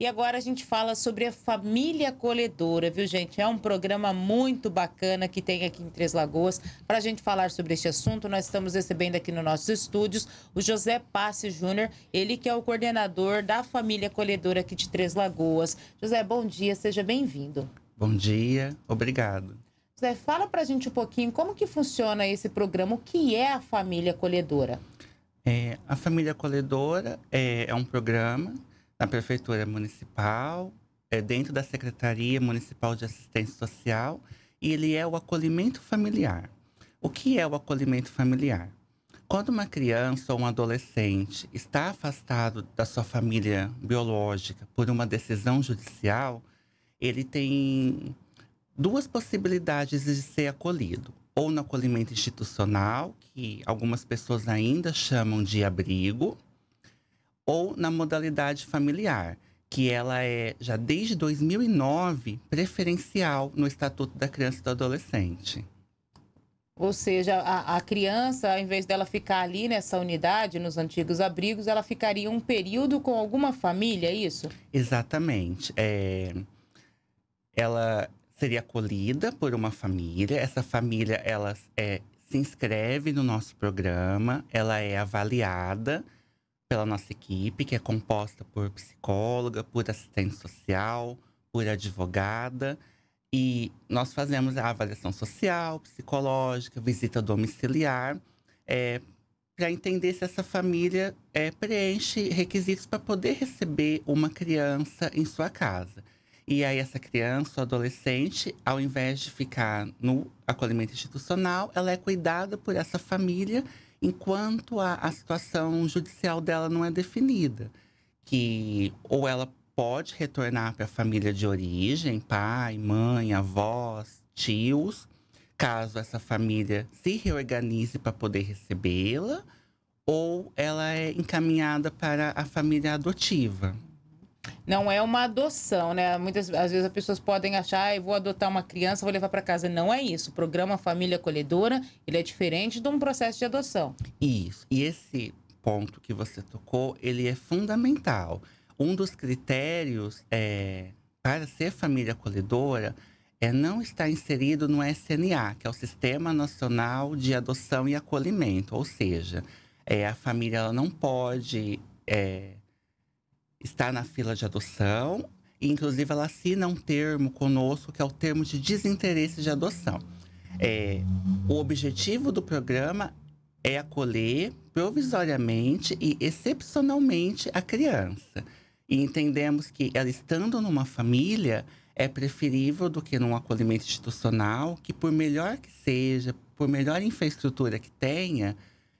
E agora a gente fala sobre a família colhedora, viu, gente? É um programa muito bacana que tem aqui em Três Lagoas. Para a gente falar sobre este assunto, nós estamos recebendo aqui nos nossos estúdios o José Passe Júnior, ele que é o coordenador da família colhedora aqui de Três Lagoas. José, bom dia, seja bem-vindo. Bom dia, obrigado. José, fala para a gente um pouquinho como que funciona esse programa, o que é a família colhedora? É, a família colhedora é, é um programa na prefeitura municipal, é dentro da Secretaria Municipal de Assistência Social, e ele é o acolhimento familiar. O que é o acolhimento familiar? Quando uma criança ou um adolescente está afastado da sua família biológica por uma decisão judicial, ele tem duas possibilidades de ser acolhido. Ou no acolhimento institucional, que algumas pessoas ainda chamam de abrigo, ou na modalidade familiar, que ela é já desde 2009 preferencial no Estatuto da Criança e do Adolescente. Ou seja, a, a, criança, ao invés dela ficar ali nessa unidade, nos antigos abrigos, ela ficaria um período com alguma família, é isso? Exatamente. É... Ela seria acolhida por uma família. Essa família, ela é, se inscreve no nosso programa, ela é avaliada pela nossa equipe, que é composta por psicóloga, por assistente social, por advogada. E nós fazemos a avaliação social, psicológica, visita domiciliar, é, para entender se essa família é, preenche requisitos para poder receber uma criança em sua casa. E aí, essa criança ou adolescente, ao invés de ficar no acolhimento institucional, ela é cuidada por essa família enquanto a, a situação judicial dela não é definida. Que ou ela pode retornar para a família de origem, pai, mãe, avós, tios, caso essa família se reorganize para poder recebê-la, ou ela é encaminhada para a família adotiva. Não é uma adoção, né? Muitas às vezes as pessoas podem achar, ah, vou adotar uma criança, vou levar para casa. Não é isso. O programa Família Acolhedora, ele é diferente de um processo de adoção. Isso. E esse ponto que você tocou, ele é fundamental. Um dos critérios é, para ser família acolhedora é não estar inserido no SNA, que é o Sistema Nacional de Adoção e Acolhimento, ou seja, é, a família ela não pode é, está na fila de adoção. E, inclusive, ela assina um termo conosco, que é o termo de desinteresse de adoção. É, o objetivo do programa é acolher provisoriamente e excepcionalmente a criança. E entendemos que ela estando numa família é preferível do que num acolhimento institucional, que por melhor que seja, por melhor infraestrutura que tenha,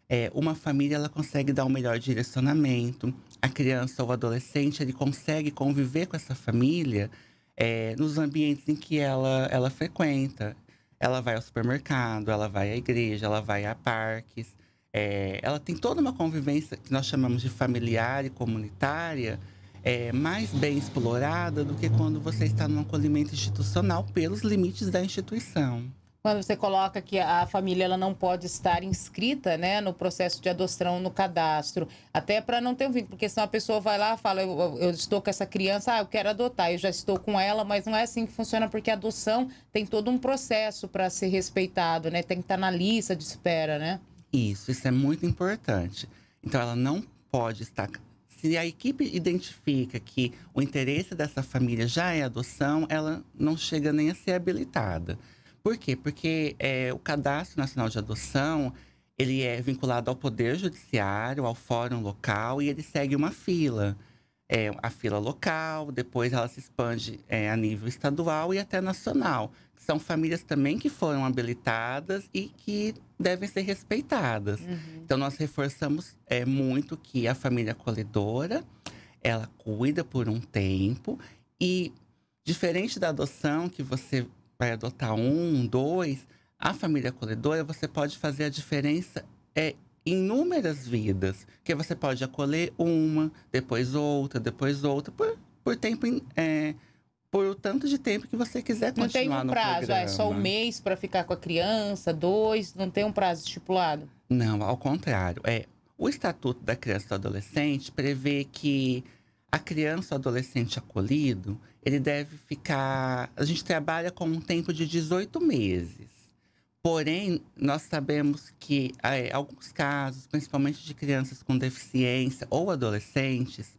é, uma família ela consegue dar o um melhor direcionamento, a criança ou o adolescente ele consegue conviver com essa família é, nos ambientes em que ela, ela frequenta. Ela vai ao supermercado, ela vai à igreja, ela vai a parques. É, ela tem toda uma convivência que nós chamamos de familiar e comunitária, é, mais bem explorada do que quando você está num acolhimento institucional pelos limites da instituição quando você coloca que a família ela não pode estar inscrita né, no processo de adoção no cadastro, até para não ter um vínculo, porque senão a pessoa vai lá e fala, eu, eu, estou com essa criança, ah, eu quero adotar, eu já estou com ela, mas não é assim que funciona, porque a adoção tem todo um processo para ser respeitado, né? Tem que estar tá na lista de espera, né? Isso, isso é muito importante. Então ela não pode estar se a equipe identifica que o interesse dessa família já é adoção, ela não chega nem a ser habilitada. Por quê? Porque é, o Cadastro Nacional de Adoção, ele é vinculado ao Poder Judiciário, ao Fórum Local, e ele segue uma fila. É, a fila local, depois ela se expande é, a nível estadual e até nacional. São famílias também que foram habilitadas e que devem ser respeitadas. Uhum. Então, nós reforçamos é, muito que a família acolhedora, ela cuida por um tempo e, diferente da adoção, que você vai adotar um, dois, a família acolhedora, você pode fazer a diferença é, inúmeras vidas. Que você pode acolher uma, depois outra, depois outra, por, por tempo. É, por o tanto de tempo que você quiser continuar Não tem um prazo, é só um mês para ficar com a criança, dois, não tem um prazo estipulado? Não, ao contrário. É, o Estatuto da Criança e do Adolescente prevê que a criança, ou adolescente acolhido, ele deve ficar. A gente trabalha com um tempo de 18 meses. Porém, nós sabemos que é, alguns casos, principalmente de crianças com deficiência ou adolescentes,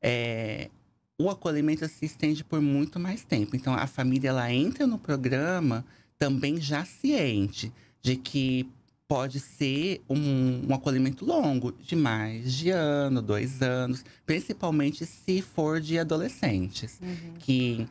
é, o acolhimento se estende por muito mais tempo. Então, a família ela entra no programa também já ciente de que pode ser um, um, acolhimento longo, de mais de ano, dois anos, principalmente se for de adolescentes, uhum. que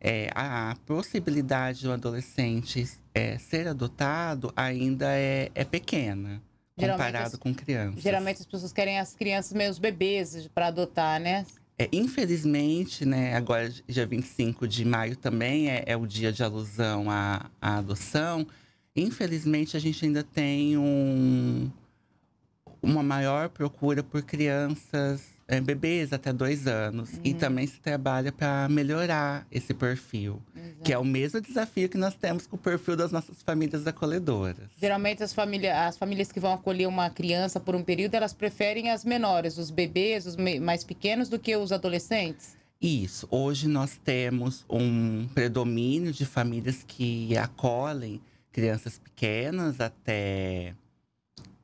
é, a possibilidade um adolescente é, ser adotado ainda é, é pequena. Comparado geralmente, com crianças. Geralmente as pessoas querem as crianças meio os bebês para adotar, né? É, infelizmente, né, agora dia 25 de maio também é, é o dia de alusão à, à adoção. Infelizmente, a gente ainda tem um, uma maior procura por crianças, é, bebês até dois anos. Uhum. E também se trabalha para melhorar esse perfil, Exato. que é o mesmo desafio que nós temos com o perfil das nossas famílias acolhedoras. Geralmente, as, famílias as famílias que vão acolher uma criança por um período, elas preferem as menores, os bebês, os mais pequenos, do que os adolescentes? Isso. Hoje nós temos um predomínio de famílias que acolhem crianças pequenas até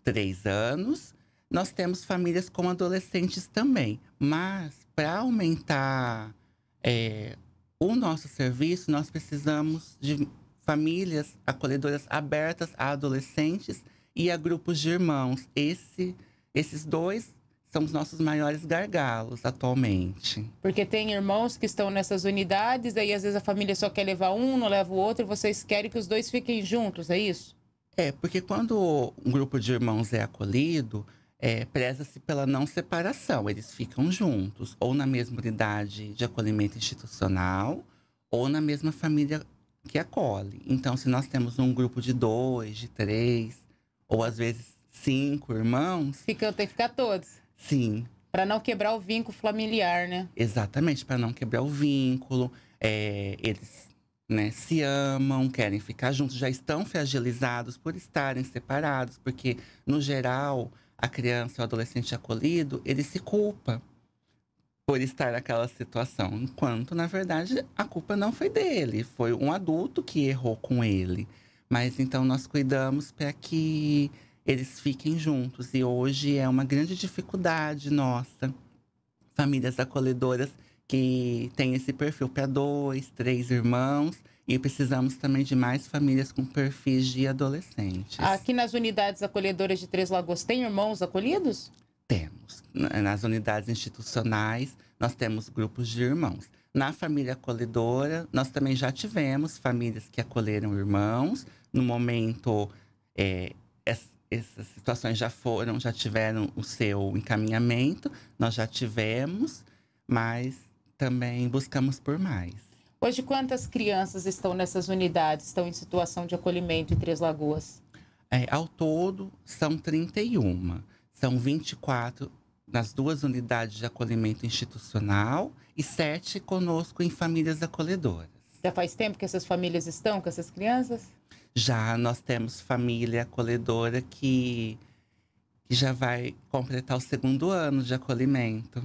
três anos. Nós temos famílias com adolescentes também, mas para aumentar é, o nosso serviço, nós precisamos de famílias acolhedoras abertas a adolescentes e a grupos de irmãos. Esse, esses dois são os nossos maiores gargalos atualmente. Porque tem irmãos que estão nessas unidades, aí às vezes a família só quer levar um, não leva o outro, e vocês querem que os dois fiquem juntos, é isso? É, porque quando um grupo de irmãos é acolhido, é, preza-se pela não separação, eles ficam juntos, ou na mesma unidade de acolhimento institucional, ou na mesma família que acolhe. Então, se nós temos um grupo de dois, de três, ou às vezes cinco irmãos. fica tem que ficar todos. Sim. Para não quebrar o vínculo familiar, né? Exatamente, para não quebrar o vínculo. É, eles né, se amam, querem ficar juntos, já estão fragilizados por estarem separados, porque, no geral, a criança ou adolescente acolhido, ele se culpa por estar naquela situação, enquanto, na verdade, a culpa não foi dele, foi um adulto que errou com ele. Mas então nós cuidamos para que eles fiquem juntos. E hoje é uma grande dificuldade nossa, famílias acolhedoras que têm esse perfil para dois, três irmãos. E precisamos também de mais famílias com perfis de adolescentes. Aqui nas unidades acolhedoras de Três lagos tem irmãos acolhidos? Temos. Nas unidades institucionais, nós temos grupos de irmãos. Na família acolhedora, nós também já tivemos famílias que acolheram irmãos. No momento, é, essas situações já foram, já tiveram o seu encaminhamento, nós já tivemos, mas também buscamos por mais. Hoje, quantas crianças estão nessas unidades, estão em situação de acolhimento em Três Lagoas? É, ao todo, são 31. São 24 nas duas unidades de acolhimento institucional e sete conosco em famílias acolhedoras. Já faz tempo que essas famílias estão com essas crianças? Já nós temos família acolhedora que, que já vai completar o segundo ano de acolhimento.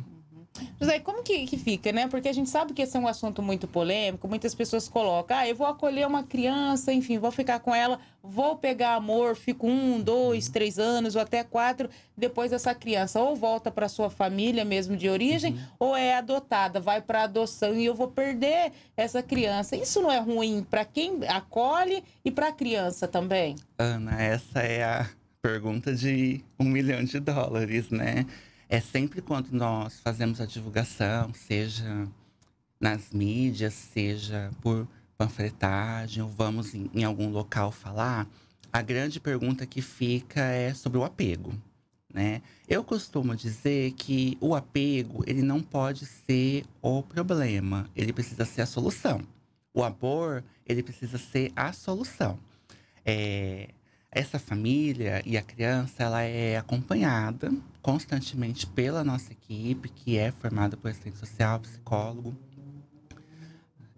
José, como que, que fica, né? Porque a gente sabe que esse é um assunto muito polêmico, muitas pessoas colocam, ah, eu vou acolher uma criança, enfim, vou ficar com ela, vou pegar amor, fico um, dois, uhum. três anos ou até quatro, depois essa criança ou volta para sua família mesmo de origem, uhum. ou é adotada, vai para adoção e eu vou perder essa criança. Isso não é ruim para quem acolhe e para a criança também? Ana, essa é a pergunta de um milhão de dólares, né? é sempre quando nós fazemos a divulgação, seja nas mídias, seja por panfletagem, ou vamos em, em algum local falar, a grande pergunta que fica é sobre o apego. Né? Eu costumo dizer que o apego ele não pode ser o problema, ele precisa ser a solução. O amor ele precisa ser a solução. É, essa família e a criança, ela é acompanhada constantemente pela nossa equipe, que é formada por assistente social, psicólogo.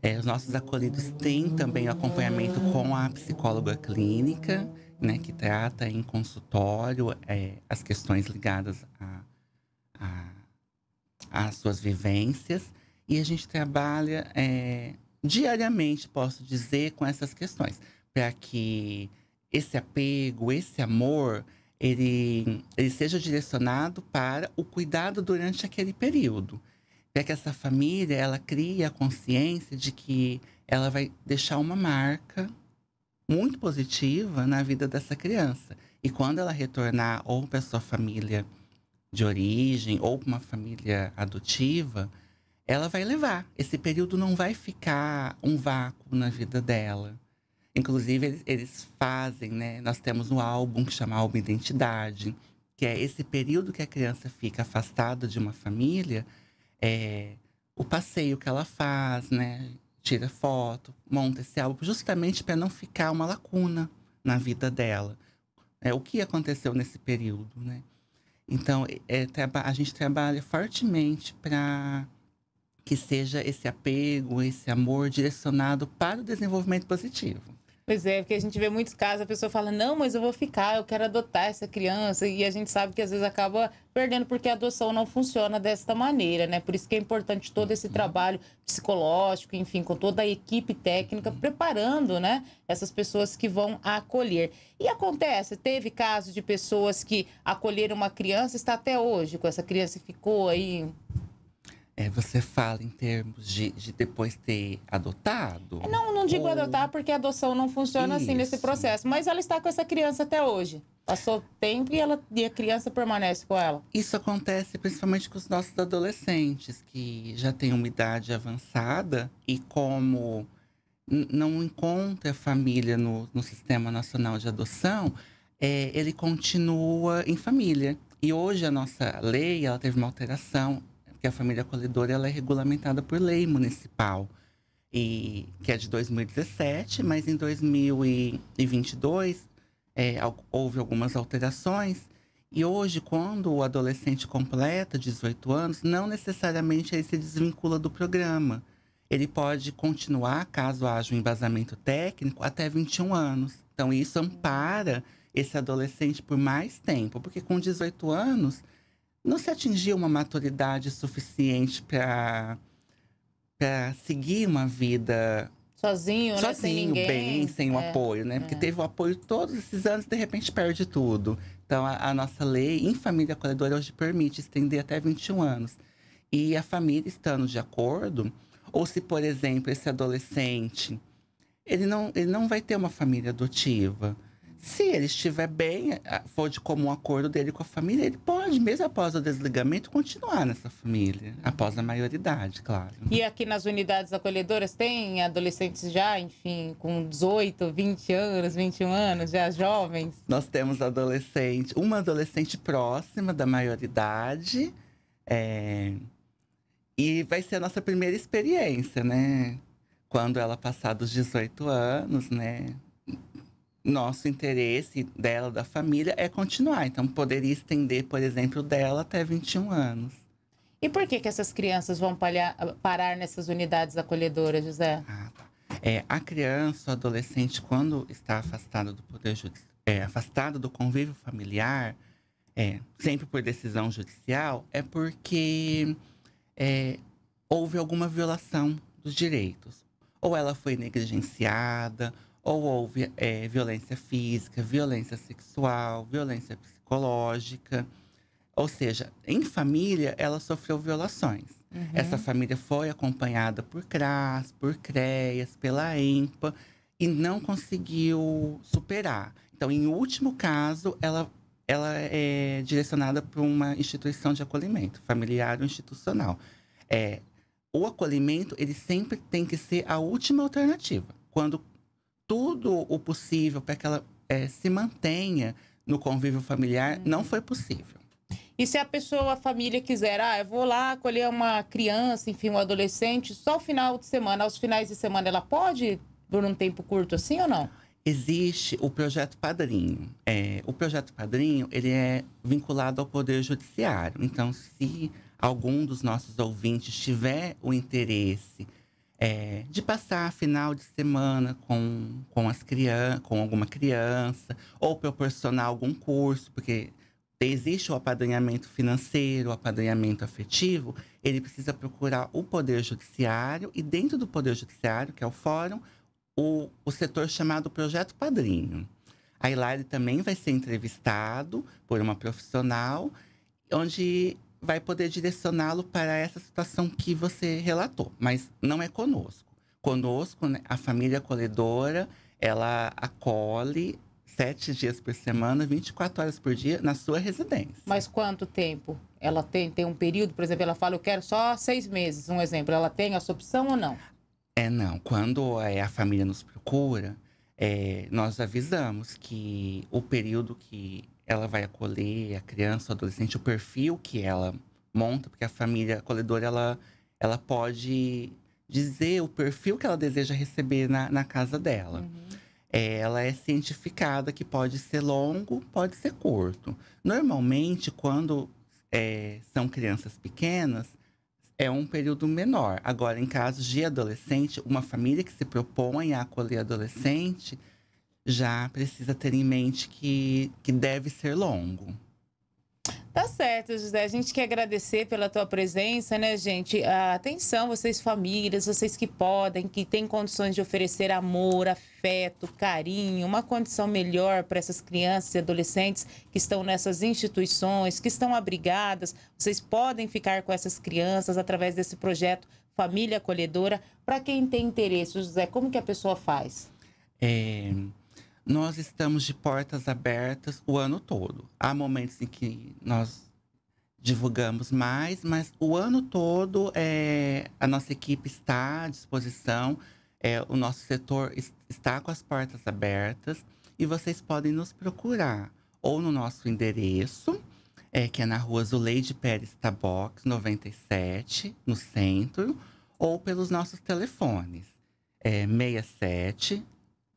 É, os nossos acolhidos têm também acompanhamento com a psicóloga clínica, né, que trata em consultório é, as questões ligadas às suas vivências. E a gente trabalha é, diariamente, posso dizer, com essas questões, para que esse apego, esse amor, ele, ele seja direcionado para o cuidado durante aquele período. Para é que essa família, ela crie a consciência de que ela vai deixar uma marca muito positiva na vida dessa criança. E quando ela retornar ou para sua família de origem ou para uma família adotiva, ela vai levar. Esse período não vai ficar um vácuo na vida dela. Inclusive, eles, eles fazem, né? Nós temos um álbum que chama Álbum Identidade, que é esse período que a criança fica afastada de uma família, é, o passeio que ela faz, né? Tira foto, monta esse álbum, justamente para não ficar uma lacuna na vida dela. É, o que aconteceu nesse período, né? Então, é, é a gente trabalha fortemente para que seja esse apego, esse amor direcionado para o desenvolvimento positivo. Pois é, porque a gente vê muitos casos, a pessoa fala, não, mas eu vou ficar, eu quero adotar essa criança, e a gente sabe que às vezes acaba perdendo porque a adoção não funciona desta maneira, né? Por isso que é importante todo esse uhum. trabalho psicológico, enfim, com toda a equipe técnica preparando, né, essas pessoas que vão acolher. E acontece, teve casos de pessoas que acolheram uma criança, está até hoje com essa criança ficou aí é, você fala em termos de, de depois ter adotado? Não, não digo ou... adotar, porque a adoção não funciona Isso. assim nesse processo. Mas ela está com essa criança até hoje. Passou tempo e, ela, e a criança permanece com ela. Isso acontece principalmente com os nossos adolescentes, que já têm uma idade avançada e como não encontra família no, no Sistema Nacional de Adoção, é, ele continua em família. E hoje a nossa lei, ela teve uma alteração porque a família acolhedora ela é regulamentada por lei municipal, e que é de 2017, mas em 2022 é, houve algumas alterações. E hoje, quando o adolescente completa 18 anos, não necessariamente ele se desvincula do programa. Ele pode continuar, caso haja um embasamento técnico, até 21 anos. Então, isso ampara esse adolescente por mais tempo, porque com 18 anos não se atingia uma maturidade suficiente para para seguir uma vida sozinho, sozinho, né? sem ninguém. bem, sem o é, apoio, né? Porque é. teve o apoio todos esses anos e de repente perde tudo. Então a, a, nossa lei em família acolhedora hoje permite estender até 21 anos. E a família estando de acordo, ou se por exemplo esse adolescente, ele não ele não vai ter uma família adotiva se ele estiver bem, for de comum acordo dele com a família, ele pode, mesmo após o desligamento, continuar nessa família. Após a maioridade, claro. E aqui nas unidades acolhedoras tem adolescentes já, enfim, com 18, 20 anos, 21 anos, já jovens? Nós temos adolescente, uma adolescente próxima da maioridade. É... E vai ser a nossa primeira experiência, né? Quando ela passar dos 18 anos, né? nosso interesse dela, da família, é continuar. Então, poderia estender, por exemplo, dela até 21 anos. E por que, que essas crianças vão parar nessas unidades acolhedoras, José? Ah, tá. é, a criança, o adolescente, quando está afastado do poder judiciário, é, afastado do convívio familiar, é, sempre por decisão judicial, é porque é, houve alguma violação dos direitos. Ou ela foi negligenciada, ou houve é, violência física, violência sexual, violência psicológica. Ou seja, em família, ela sofreu violações. Uhum. Essa família foi acompanhada por CRAS, por CREAS, pela EMPA e não conseguiu superar. Então, em último caso, ela, ela é direcionada para uma instituição de acolhimento, familiar ou institucional. É, o acolhimento, ele sempre tem que ser a última alternativa. Quando tudo o possível para que ela é, se mantenha no convívio familiar, uhum. não foi possível. E se a pessoa, a família quiser, ah, eu vou lá acolher uma criança, enfim, um adolescente, só o final de semana, aos finais de semana, ela pode por um tempo curto assim ou não? Existe o projeto padrinho. É, o projeto padrinho, ele é vinculado ao Poder Judiciário. Então, se algum dos nossos ouvintes tiver o interesse é, de passar final de semana com, com, as crianças com alguma criança, ou proporcionar algum curso, porque existe o apadrinhamento financeiro, o apadrinhamento afetivo, ele precisa procurar o Poder Judiciário e dentro do Poder Judiciário, que é o fórum, o, o setor chamado Projeto Padrinho. A Hilary também vai ser entrevistado por uma profissional, onde vai poder direcioná-lo para essa situação que você relatou, mas não é conosco. Conosco, né, a família acolhedora, ela acolhe sete dias por semana, 24 horas por dia na sua residência. Mas quanto tempo? Ela tem, tem um período, por exemplo, ela fala, eu quero só seis meses, um exemplo. Ela tem essa opção ou não? É, não. Quando é, a família nos procura, é, nós avisamos que o período que ela vai acolher a criança, o adolescente, o perfil que ela monta, porque a família acolhedora ela, ela pode dizer o perfil que ela deseja receber na, na casa dela. Uhum. É, ela é cientificada que pode ser longo, pode ser curto. Normalmente, quando é, são crianças pequenas, é um período menor. Agora, em casos de adolescente, uma família que se propõe a acolher adolescente. Uhum já precisa ter em mente que, que deve ser longo. Tá certo, José. A gente quer agradecer pela tua presença, né, gente? Ah, atenção, vocês famílias, vocês que podem, que têm condições de oferecer amor, afeto, carinho, uma condição melhor para essas crianças e adolescentes que estão nessas instituições, que estão abrigadas. Vocês podem ficar com essas crianças através desse projeto Família Acolhedora. Para quem tem interesse, José, como que a pessoa faz? É, nós estamos de portas abertas o ano todo. Há momentos em que nós divulgamos mais, mas o ano todo é, a nossa equipe está à disposição, é, o nosso setor está com as portas abertas e vocês podem nos procurar ou no nosso endereço, é, que é na rua Zuleide Pérez Tabox, 97, no centro, ou pelos nossos telefones, é, 67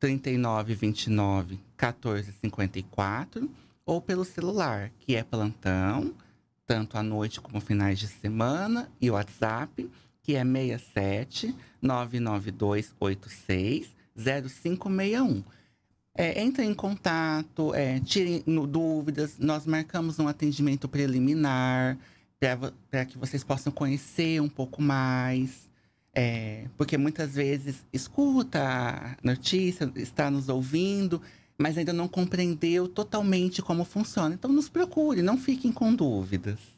3929 1454 ou pelo celular, que é plantão, tanto à noite como finais de semana, e WhatsApp, que é 67 99286 0561. É, entre em contato, é, tirem dúvidas. Nós marcamos um atendimento preliminar para que vocês possam conhecer um pouco mais. É, porque muitas vezes escuta a notícia, está nos ouvindo, mas ainda não compreendeu totalmente como funciona. Então, nos procure, não fiquem com dúvidas.